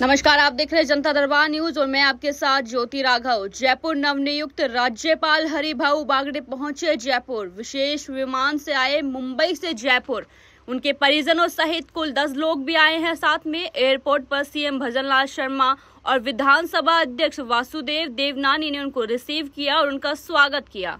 नमस्कार आप देख रहे हैं जनता दरबार न्यूज और मैं आपके साथ ज्योति राघव जयपुर नवनियुक्त राज्यपाल हरिभाऊ बागड़े पहुंचे जयपुर विशेष विमान से आए मुंबई से जयपुर उनके परिजनों सहित कुल दस लोग भी आए हैं साथ में एयरपोर्ट पर सीएम भजनलाल शर्मा और विधानसभा अध्यक्ष वासुदेव देवनानी ने उनको रिसीव किया और उनका स्वागत किया